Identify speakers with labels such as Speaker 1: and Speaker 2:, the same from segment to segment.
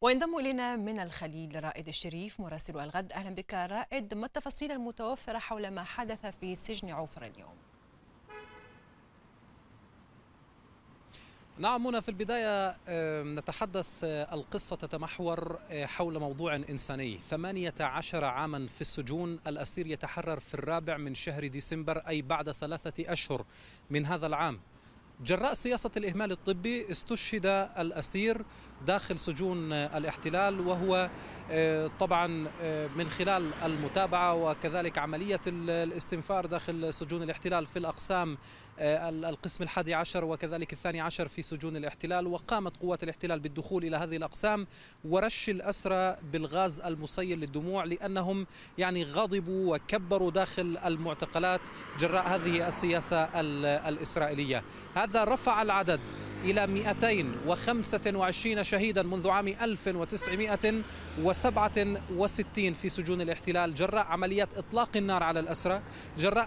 Speaker 1: وينضم إلينا من الخليل رائد الشريف مراسل الغد أهلا بك رائد ما التفاصيل المتوفرة حول ما حدث في سجن عوفر اليوم؟ نعم هنا في البداية نتحدث آه، القصة تتمحور آه، حول موضوع إنساني 18 عاما في السجون الأسير يتحرر في الرابع من شهر ديسمبر أي بعد ثلاثة أشهر من هذا العام جراء سياسة الإهمال الطبي استشهد الأسير داخل سجون الاحتلال وهو آه، طبعا آه، من خلال المتابعة وكذلك عملية الاستنفار داخل سجون الاحتلال في الأقسام آه، القسم الحادي عشر وكذلك الثاني عشر في سجون الاحتلال وقامت قوات الاحتلال بالدخول إلى هذه الأقسام ورش الأسرى بالغاز المسيل للدموع لأنهم يعني غضبوا وكبروا داخل المعتقلات جراء هذه السياسة الإسرائيلية هذا رفع العدد إلى 225 شهيدا منذ عام 1967 في سجون الاحتلال جراء عمليات إطلاق النار على الأسرى جراء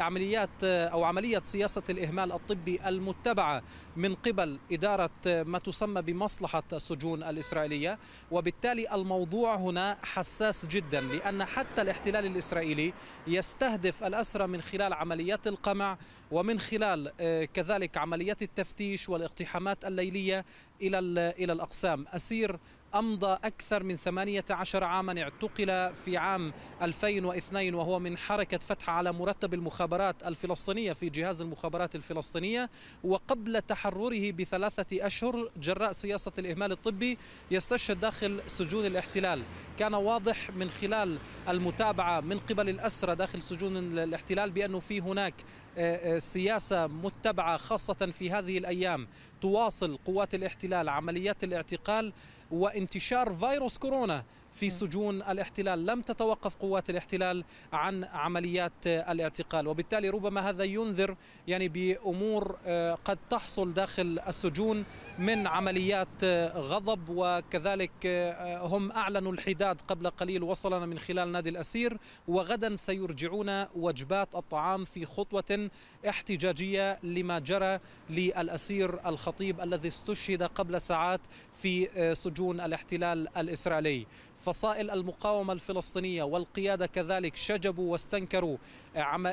Speaker 1: عمليات أو عملية سياسة الإهمال الطبي المتبعة من قبل إدارة ما تسمى بمصلحة السجون الإسرائيلية وبالتالي الموضوع هنا حساس جدا لأن حتى الاحتلال الإسرائيلي يستهدف الأسرى من خلال عمليات القمع ومن خلال آه، كذلك عمليات التفتيش والإقامة الاقتحامات الليلية إلى الأقسام أسير أمضى أكثر من 18 عاما اعتقل في عام 2002 وهو من حركة فتح على مرتب المخابرات الفلسطينية في جهاز المخابرات الفلسطينية وقبل تحرره بثلاثة أشهر جراء سياسة الإهمال الطبي يستشهد داخل سجون الاحتلال كان واضح من خلال المتابعة من قبل الأسرى داخل سجون الاحتلال بأنه في هناك آه، آه، سياسة متبعة خاصة في هذه الأيام تواصل قوات الاحتلال عمليات الاعتقال وانتشار فيروس كورونا في سجون الاحتلال لم تتوقف قوات الاحتلال عن عمليات الاعتقال وبالتالي ربما هذا ينذر يعني بأمور آه، قد تحصل داخل السجون من عمليات آه، غضب وكذلك آه، هم أعلنوا الحداد قبل قليل وصلنا من خلال نادي الأسير وغدا سيرجعون وجبات الطعام في خطوة احتجاجية لما جرى للأسير الخطيب الذي استشهد قبل ساعات في سجون الاحتلال الإسرائيلي فصائل المقاومة الفلسطينية والقيادة كذلك شجبوا واستنكروا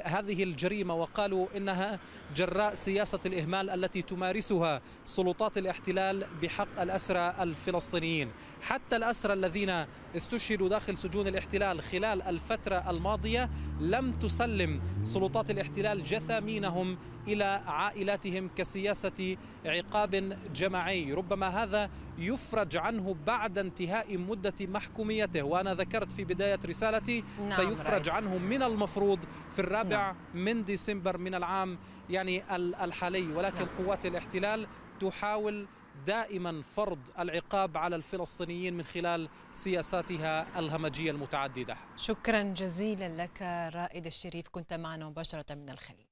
Speaker 1: هذه الجريمة وقالوا إنها جراء سياسة الإهمال التي تمارسها سلطات الاحتلال بحق الأسرى الفلسطينيين حتى الأسرى الذين استشهدوا داخل سجون الاحتلال خلال الفترة الماضية لم تسلم سلطات الاحتلال جثامينهم إلى عائلاتهم كسياسة عقاب جماعي ربما هذا يفرج عنه بعد انتهاء مدة محكوميته وأنا ذكرت في بداية رسالتي نعم سيفرج رأيت. عنه من المفروض في الرابع نعم. من ديسمبر من العام يعني الحالي ولكن نعم. قوات الاحتلال تحاول دائما فرض العقاب على الفلسطينيين من خلال سياساتها الهمجية المتعددة شكرا جزيلا لك رائد الشريف كنت معنا مباشرة من الخليج